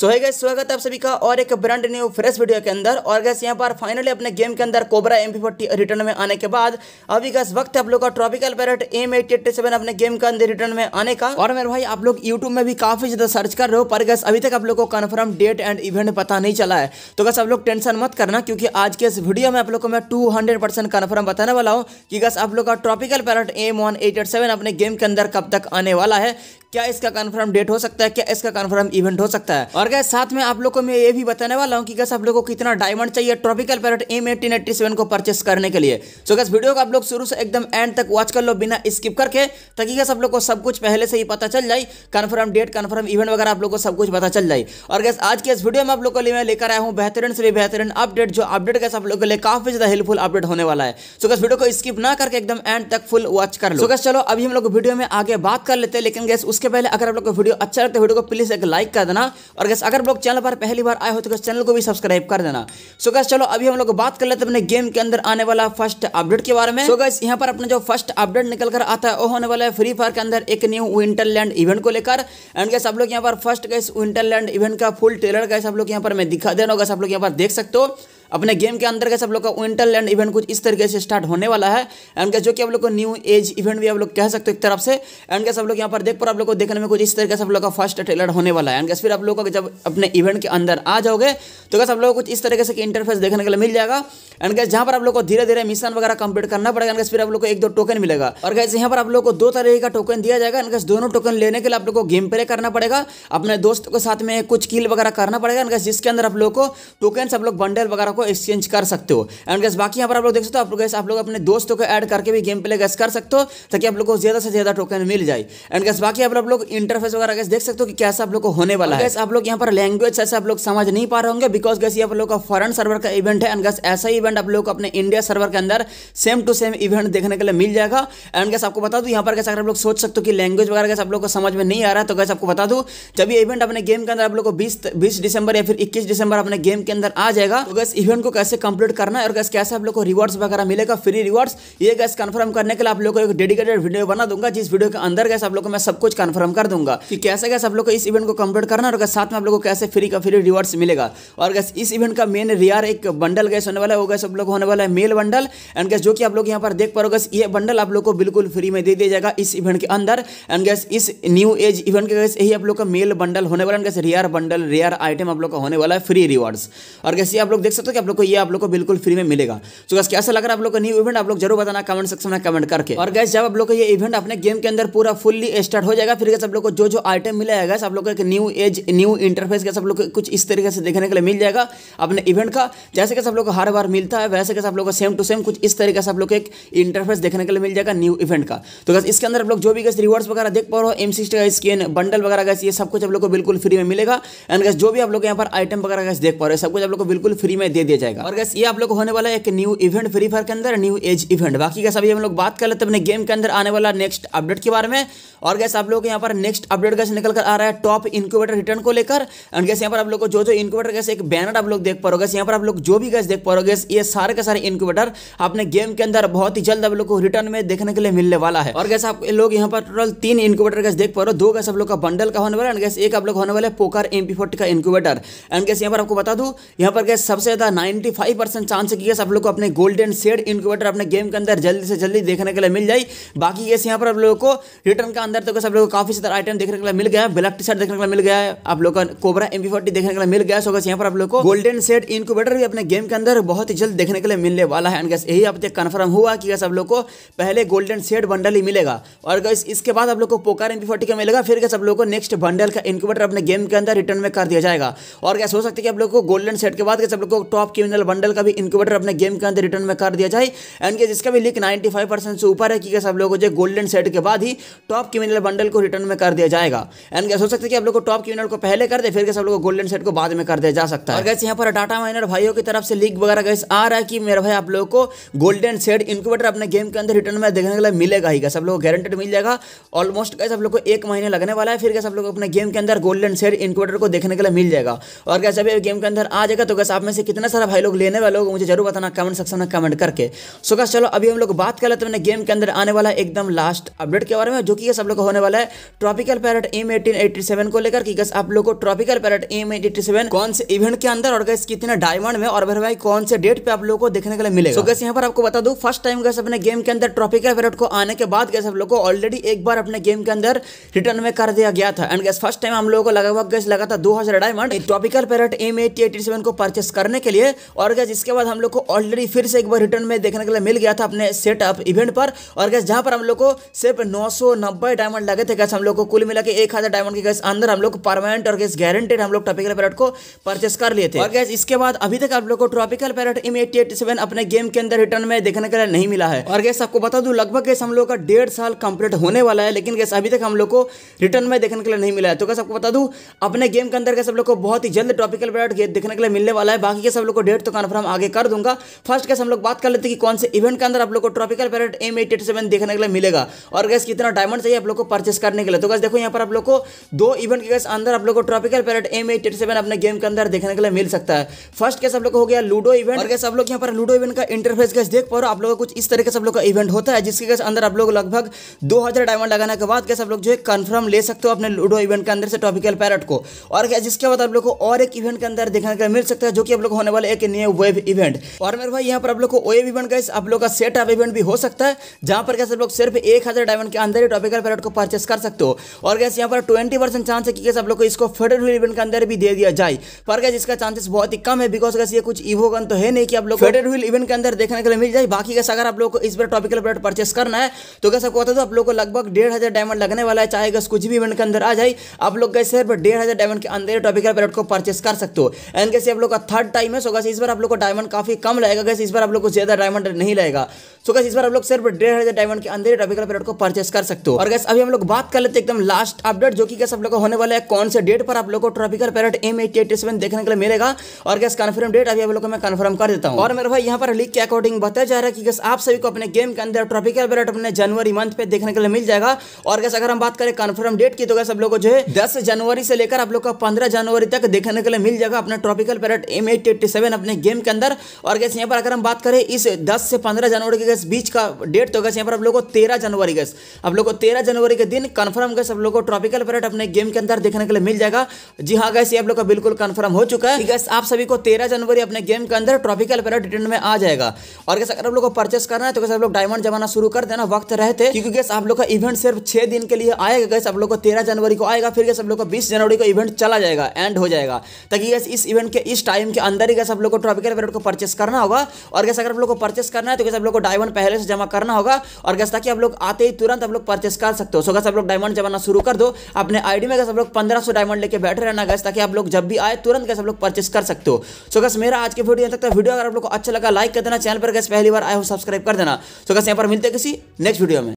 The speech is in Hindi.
सो है गैस स्वागत है आप सभी का और एक ब्रांड न्यू फ्रेश वीडियो के अंदर और गैस यहाँ पर फाइनली अपने गेम के अंदर कोबरा एम रिटर्न में आने के बाद अभी गैस वक्त है आप लोग का ट्रॉपिकल पैरट एम अपने गेम के अंदर रिटर्न में आने का और मेरे भाई आप लोग यूट्यूब में भी काफी ज्यादा सर्च कर रहे हो पर गैस अभी तक आप लोग को कन्फर्म डेट एंड इवेंट पता नहीं चला है तो गैस आप लोग टेंशन मत करना क्योंकि आज के इस वीडियो में आप लोग को मैं टू कन्फर्म बताने वाला हूँ कि गैस आप लोग का ट्रॉपिकल पैरट एम अपने गेम के अंदर कब तक आने वाला है क्या इसका कन्फर्म डेट हो सकता है क्या इसका कन्फर्म इवेंट हो सकता है और गैस साथ में आप लोग को मैं ये भी बताने वाला हूँ कि गैस आप लोग को कितना डायमंड चाहिए tropical parrot M eighteen eighty seven को परचेस करने के लिए सो गैस वीडियो को आप लोग शुरू से एकदम एंड तक वॉच कर लो बिना स्किप करके ताकि गैस आप लोग को सब कुछ पहले से ही पता चल जाए कन्फर्म डेट कन्फर्म इवेंट वगैरह आप लोग को सब कुछ पता चल जाए और गैस आज के इस वीडियो में आप लोग को लिए मैं लेकर आया हूँ बेहतरीन से बेहतरीन अपडेट जो अपडेट गैस आप लोग के लिए काफी ज्यादा हेल्पफुल अपडेट होने वाला है सो गैस वीडियो को स्किप ना करके एकदम एंड तक फुल वॉच कर लो गैस चलो अभी हम लोग वीडियो में आगे बात कर लेते हैं लेकिन गैस उसके इसके पहले अगर आप लोग को वीडियो अच्छा लगता है वीडियो को प्लीज़ एक लाइक कर देना और गैस अगर लोग चैनल पर पहली बार आए हो तो गैस चैनल को भी सब्सक्राइब कर देना सो गैस चलो अभी हम लोग बात कर लेते हैं अपने गेम के अंदर आने वाला फर्स्ट अपडेट के बारे में सो गैस यहाँ पर अपना जो फर्स्ट अपडेट निकल कर आता है वो होने वाला है फ्री फायर के अंदर एक न्यू विंटरलैंड इवेंट को लेकर एंड गैस आप लोग यहाँ पर फर्स्ट गैस विंटरलैंड इवेंट का फुल ट्रेलर गैस आप लोग यहाँ पर मैं दिखा देना गैस आप लोग यहाँ पर देख सकते हो अपने गेम के अंदर का सब लोग का विंटरलैंड इवेंट कुछ इस तरीके से स्टार्ट होने वाला है एंड क्या जो कि आप लोग को न्यू एज इवेंट भी आप लोग कह सकते हो एक तरफ से एंड क्या सब लोग यहाँ पर देख पर आप लोग को देखने में कुछ इस तरीके से आप लोग का फर्स्ट ट्रेलर होने वाला है एंड कैसे फिर आप लोग जब अपने इवेंट के अंदर आ जाओगे तो कैसे आप लोग कुछ इस तरीके से इंटरफेस देखने के लिए मिल जाएगा एंड कैसे जहाँ पर आप लोग को धीरे धीरे मिशन वगैरह कंप्लीट करना पड़ेगा एंड फिर आप लोग को एक दो टोकन मिलेगा और कैसे यहाँ पर आप लोग को दो तरह का टोकन दिया जाएगा एंड दोनों टोकन लेने के लिए आप लोग को गेम प्ले करना पड़ेगा अपने दोस्तों के साथ में कुछ किल वगैरह करना पड़ेगा एंड जिसके अंदर आप लोग को टोकन आप लोग बंडल वगैरह आपको एक्सचेंज कर सकते हो एंड गैस बाकी यहाँ पर आप लोग देख सकते हो आप लोग गैस आप लोग अपने दोस्तों को ऐड करके भी गेम प्ले गैस कर सकते हो ताकि आप लोग को ज़्यादा से ज़्यादा टोकन मिल जाए एंड गैस बाकी आप लोग इंटरफेस वगैरह गैस देख सकते हो कि कैसे आप लोग को होने वाला है आप लोग यहाँ पर लैंग्वेज ऐसे आप लोग समझ नहीं पा रहे होंगे बिकॉज गैस ये आप लोग का फॉरन सर्वर का इवेंट है एंड गैस ऐसा इवेंट आप लोग को अपने इंडिया सर्वर के अंदर सेम टू सेम इवेंट देखने के लिए मिल जाएगा एंड गैस आपको बता दू यहाँ पर गैस अगर आप लोग सोच सकते हो कि लैंग्वेज वगैरह गैस आप लोग को समझ में नहीं आ रहा तो गैस आपको बता दू जब ये इवेंट अपने गेम के अंदर आप लोग को बीस बीस दिसंबर या फिर इक्कीस दिसंबर अपने गेम के अंदर आ जाएगा तो गैस इवेंट को कैसे कंप्लीट करना है और कैसे कैसे आप लोग को रिवॉर्ड्स वगैरह मिलेगा फ्री रिवॉर्ड्स ये गैस कन्फर्म करने के लिए आप लोग को एक डेडिकेटेड वीडियो बना दूंगा जिस वीडियो के अंदर गैस आप लोग को मैं सब कुछ कन्फर्म कर दूंगा कि कैसे गैस आप लोग को इस इवेंट को कंप्लीट करना और साथ में आप लोग को कैसे फ्री का फ्री रिवॉर्ड्स मिलेगा और गैस इस इवेंट का मेन रियार एक बंडल गैस होने वाला है वो गैस आप लोग होने वाला है मेल बंडल एंड गैस जो कि आप लोग यहाँ पर देख पा पाओगे ये बंडल आप लोग को बिल्कुल फ्री में दे दिया जाएगा इस इवेंट के अंदर एंड गैस इस न्यू एज इवेंट के गैस यही आप लोग का मेल बंडल होने वाला है guys rare bundle rare item आप लोग का होने वाला है फ्री रिवॉर्ड्स और गैस ये आप लोग देख सकते हो कि आप लोग को ये आप लोग को बिल्कुल फ्री में मिलेगा तो गैस कैसा लग रहा है आप लोग को न्यू इवेंट आप लोग जरूर बताना कमेंट सेक्शन में कमेंट करके और गैस जब आप लोग को ये इवेंट अपने गेम के अंदर पूरा फुल्ली स्टार्ट हो जाएगा फिर गैस आप लोग को जो जो आइटम मिलेगा गैस आप लोग को एक new age new interface guys आप लोग को कुछ इस तरीके से देखने के लिए मिल जाएगा अपने इवेंट का जैसे कैसे आप लोग को हर बार मिलता है वैसे कैसे आप लोग को सेम टू सेम कुछ इस तरीके से आप लोग एक इंटरफेस देखने के लिए मिल जाएगा न्यू इवेंट का तो गैस इसके अंदर आप लोग जो भी गैस रिवॉर्ड्स वगैरह देख पा रहे हो एम सिक्सटी का स्किन बंडल वगैरह गैस ये सब कुछ आप लोग को बिल्कुल फ्री में मिलेगा एंड गैस जो भी आप लोग यहाँ पर आइटम वगैरह गैस देख पा रहे हो सब कुछ आप लोग को बिल्कुल फ्री में दे दिया जाएगा और गैस ये आप लोग होने वाला है एक न्यू इवेंट फ्री फायर के अंदर न्यू एज इवेंट बाकी का सभी हम लोग बात कर लेते हैं अपने गेम के अंदर आने वाला नेक्स्ट अपडेट के बारे में और गैस आप लोग यहाँ पर नेक्स्ट अपडेट गैस निकल कर आ रहा है टॉप इंक्यूबेटर रिटर्न को लेकर एंड गैस यहाँ पर आप लोग को जो जो इंक्यूबेटर गैस एक बैनर आप लोग देख पा पाओगे यहाँ पर आप लोग जो भी गैस देख पा पाओगे ये सारे के सारे इंक्यूबेटर अपने गेम के अंदर बहुत ही जल्द आप लोग को रिटर्न में देखने के लिए मिलने वाला है और गैस आप लोग यहाँ पर टोटल तीन इंक्यूबेटर गैस देख पा रहे हो दो गैस आप लोग का बंडल का होने वाला है एंड गैस एक आप लोग होने वाले है पोकर एम का इंक्यूबेटर एंड गैस यहाँ पर आपको बता दू यहाँ पर गैस सबसे ज्यादा नाइन्टी फाइव परसेंट चांस है कि आप लोग को अपने गोल्डन शेड इनक्यूबेटर अपने गेम के अंदर जल्दी से जल्दी देखने के लिए मिल जाए बाकी ये यहाँ पर आप लोगों को रिटर्न के अंदर तो कैसे आप लोगों को काफी सारे आइटम देखने के लिए मिल गया ब्लैक टी शर्ट देखने के लिए मिल गया है आप लोग का कोबरा एम देखने के लिए मिल गया है सो यहाँ पर आप लोग को गोल्डन शेड इनक्यूबेटर भी अपने गेम के अंदर बहुत ही जल्द देखने के लिए मिलने वाला है एंड यही आप तक कन्फर्म हुआ कि आप लोग को पहले गोल्डन शेड बंडल ही मिलेगा और गैस इसके बाद आप लोग को पोकार एम का मिलेगा फिर गैस आप लोग को नेक्स्ट बंडल का इनक्यूबेटर अपने गेम के अंदर रिटर्न में कर दिया जाएगा और क्या हो सकता है कि आप लोग को गोल्डन सेट के बाद गैस आप लोग को टॉप ऑफ क्रिमिनल बंडल का भी इंक्यूबेटर अपने गेम के अंदर रिटर्न में कर दिया जाए एंड जिसका भी लिंक 95 परसेंट से ऊपर है कि सब लोगों को गोल्डन सेट के बाद ही टॉप क्रिमिनल बंडल को रिटर्न में कर दिया जाएगा एंड क्या सोच सकते कि आप लोग को टॉप क्रिमिनल को पहले कर दे फिर सब लोग गोल्डन सेट को बाद में कर दिया जा सकता है गैस यहाँ पर डाटा माइनर भाइयों की तरफ से लीक वगैरह गैस आ रहा है कि मेरा भाई आप लोग को गोल्डन सेट इंक्यूबेटर अपने गेम के अंदर रिटर्न में देखने के लिए मिलेगा ही सब लोग गारंटेड मिल जाएगा ऑलमोस्ट गैस आप लोग को एक महीने लगने वाला है फिर गैस आप लोग अपने गेम के अंदर गोल्डन सेट इंक्यूबेटर को देखने के लिए मिल जाएगा और गैस अभी गेम के अंदर आ जाएगा तो गैस आप में से कितना सारा भाई लोग लेने वाले लोग मुझे जरूर बताना कमेंट सेक्शन में कमेंट करके सो क्या चलो अभी हम लोग बात कर लेते हैं गेम के अंदर आने वाला एकदम लास्ट अपडेट के बारे में जो कि सब लोग होने वाला है ट्रॉपिकल पैरट एम एटीन को लेकर कि गस आप लोग को ट्रॉपिकल पैरट एम एटीन कौन से इवेंट के अंदर और गैस कितने डायमंड में और भर भाई कौन से डेट पे आप लोग को देखने के लिए मिलेगा सो गैस यहाँ पर आपको बता दू फर्स्ट टाइम गैस अपने गेम के अंदर ट्रॉपिकल पैरट को आने के बाद गैस आप लोग को ऑलरेडी एक बार अपने गेम के अंदर रिटर्न में कर दिया गया था एंड गैस फर्स्ट टाइम हम लोगों को लगभग गैस लगा था दो diamond tropical parrot M eighty को परचेस करने के लिए लिए और गैस इसके बाद हम लोग को ऑलरेडी फिर से एक बार रिटर्न में देखने के लिए मिल गया था अपने सेटअप इवेंट पर और गैस जहाँ पर हम लोग को सिर्फ नौ डायमंड लगे थे गैस हम लोग को कुल मिला के एक डायमंड के गैस अंदर हम लोग परमानेंट और गैस गारंटेड हम लोग ट्रॉपिकल पैरेट को परचेस कर लिए थे और गैस इसके बाद अभी तक आप लोग को ट्रॉपिकल पैरेट इम एटी अपने गेम के अंदर रिटर्न में देखने के लिए नहीं मिला है और गैस आपको बता दूँ लगभग गैस हम लोग का डेढ़ साल कंप्लीट होने वाला है लेकिन गैस अभी तक हम लोग को रिटर्न में देखने के लिए नहीं मिला है तो गैस आपको बता दूँ अपने गेम के अंदर गैस हम लोग को बहुत ही जल्द ट्रॉपिकल पैरेट देखने के लिए मिलने वाला है बाकी के सब आप लोग को डेट तो कन्फर्म आगे कर दूंगा फर्स्ट कैसे हम लोग बात कर लेते हैं कि कौन से इवेंट के अंदर आप लोग को ट्रॉपिकल पैरेट एम एट देखने के लिए मिलेगा और गैस कितना डायमंड चाहिए आप लोग को परचेस करने के लिए तो गैस देखो यहाँ पर आप लोग को दो इवेंट के गैस अंदर आप लोग को ट्रॉपिकल पैरेट एम एट अपने गेम के अंदर देखने के लिए मिल सकता है फर्स्ट कैसे आप लोग हो गया लूडो इवेंट और गैसे आप लोग यहाँ पर लूडो इवेंट का इंटरफेस गैस देख पा रहे हो आप लोग कुछ इस तरीके से आप लोग का इवेंट होता है जिसके गैस अंदर आप लोग लगभग दो डायमंड लगाने के बाद कैसे आप लोग जो है कन्फर्म ले सकते हो अपने लूडो इवेंट के अंदर से ट्रॉपिकल पैरेट को और क्या जिसके बाद आप लोग को और एक इवेंट के अंदर देखने के लिए मिल सकता है जो कि आप लोग होने लेवल एक न्यू वेब इवेंट और मेरे भाई यहाँ पर आप लोग को वेब इवेंट गैस आप लोग का सेट ऑफ इवेंट भी हो सकता है जहां पर कैसे लोग सिर्फ एक हज़ार डायमंड के अंदर ही टॉपिकल पैलेट को परचेस कर सकते हो और कैसे यहाँ पर ट्वेंटी परसेंट चांस है कि आप लोग को इसको फेडरल इवेंट के अंदर भी दे दिया जाए पर कैसे इसका चांसेस बहुत ही कम है बिकॉज कैसे ये कुछ इवो गन तो है नहीं कि आप लोग फेडरल व्हील इवेंट के अंदर देखने के लिए मिल जाए बाकी कैसे अगर आप लोग को इस बार टॉपिकल पैलेट परचेस करना है तो कैसे आपको बता दो आप लोग को लगभग डेढ़ हज़ार डायमंड लगने वाला है चाहे कुछ भी इवेंट के अंदर आ जाए आप लोग कैसे डेढ़ हज़ार डायमंड के अंदर टॉपिकल पैलेट को परचेस कर सकते हो एंड कैसे आप लोग का थर्ड टाइम है होगा इस बार आप लोग को डायमंड काफ़ी कम लगेगा इस बार आप लोग को ज़्यादा डायमंड नहीं लगेगा सो गैस इस बार हम लोग सिर्फ डेढ़ हज़ार डायमंड के अंदर ही ट्रॉपिकल पैरेट को परचेस कर सकते हो और गैस अभी हम लोग बात कर लेते एकदम लास्ट अपडेट जो कि गैस आप लोग को होने वाला है कौन से डेट पर आप लोग को ट्रॉपिकल पैरेट एम देखने के लिए मिलेगा और गैस कन्फर्म डेट अभी आप लोग को मैं कन्फर्म कर देता हूँ और मेरे भाई यहाँ पर लीक के अकॉर्डिंग बताया जा रहा है कि गैस आप सभी को अपने गेम के अंदर ट्रॉपिकल पैरेट अपने जनवरी मंथ पे देखने के लिए मिल जाएगा और गैस अगर हम बात करें कन्फर्म डेट की तो गैस आप लोग को जो है दस जनवरी से लेकर आप लोग को पंद्रह जनवरी तक देखने के लिए मिल जाएगा अपना ट्रॉपिकल पैरेट एम अपने गेम के अंदर और गैस यहाँ पर अगर हम बात करें इस दस से पंद्रह जनवरी के गैस बीच का डेट तो गैस यहाँ पर आप लोगों को तेरह जनवरी गैस आप लोगों को तेरह जनवरी के दिन कन्फर्म गैस आप लोगों को ट्रॉपिकल पैरेट अपने गेम के अंदर देखने के लिए मिल जाएगा जी हाँ गैस ये आप लोग का बिल्कुल कन्फर्म हो चुका है गैस आप सभी को तेरह जनवरी अपने गेम के अंदर ट्रॉपिकल पैरेट रिटर्न में आ जाएगा और गैस अगर आप लोग को परचेस करना है तो गैस आप लोग डायमंड जमाना शुरू कर देना वक्त रहते क्योंकि गैस आप लोग का इवेंट सिर्फ छह दिन के लिए आएगा गैस आप लोग को तेरह जनवरी को आएगा फिर गैस आप लोग को बीस जनवरी को इवेंट चला जाएगा एंड हो जाएगा ताकि गैस इस इवेंट के इस टाइम के अंदर ही गैस आप लोग को ट्रॉपिकल पैरेट को परचेस करना होगा और गैस अगर आप लोग को परचेस करना है तो गैस आप लोग को डायमंड डायमंड पहले से जमा करना होगा और गैस ताकि आप लोग आते ही तुरंत आप लोग परचेस कर सकते हो सो गैस आप लोग डायमंड जमाना शुरू कर दो अपने आईडी में गैस आप लोग पंद्रह डायमंड लेके बैठे रहना गैस ताकि आप लोग जब भी आए तुरंत गैस आप लोग परचेस कर सकते हो सो गैस मेरा आज के वीडियो तक वीडियो अगर आप लोग को अच्छा लगा लाइक कर देना चैनल पर गैस पहली बार आए हो सब्सक्राइब कर देना सो गैस यहाँ पर मिलते किसी नेक्स्ट वीडियो में